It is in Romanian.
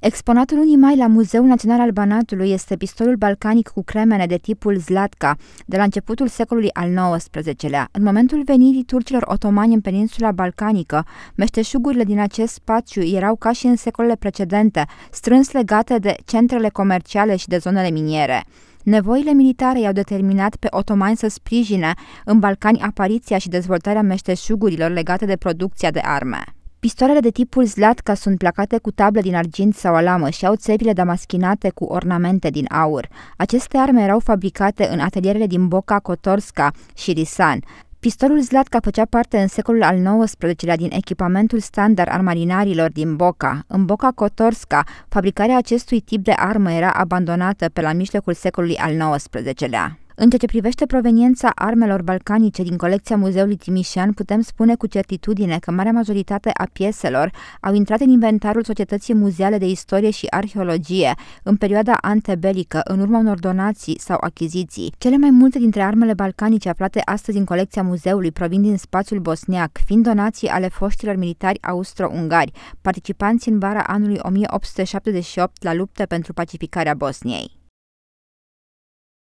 Exponatul unii mai la Muzeul Național al Banatului este pistolul balcanic cu cremene de tipul Zlatka, de la începutul secolului al XIX-lea. În momentul venirii turcilor otomani în peninsula balcanică, meșteșugurile din acest spațiu erau ca și în secolele precedente, strâns legate de centrele comerciale și de zonele miniere. Nevoile militare i-au determinat pe otomani să sprijine în Balcani apariția și dezvoltarea meșteșugurilor legate de producția de arme. Pistoalele de tipul Zlatca sunt placate cu table din argint sau alamă și au țepile damaschinate cu ornamente din aur. Aceste arme erau fabricate în atelierele din Boca Kotorska și Risan. Pistolul Zlatca făcea parte în secolul al XIX-lea din echipamentul standard al marinarilor din Boca. În Boca Kotorska, fabricarea acestui tip de armă era abandonată pe la mijlocul secolului al XIX-lea. În ceea ce privește proveniența armelor balcanice din colecția Muzeului Timișan, putem spune cu certitudine că marea majoritate a pieselor au intrat în inventarul Societății Muzeale de Istorie și Arheologie în perioada antebelică, în urma unor donații sau achiziții. Cele mai multe dintre armele balcanice aflate astăzi în colecția muzeului provin din spațiul bosniac, fiind donații ale foștilor militari austro-ungari, participanți în vara anului 1878 la lupte pentru pacificarea Bosniei.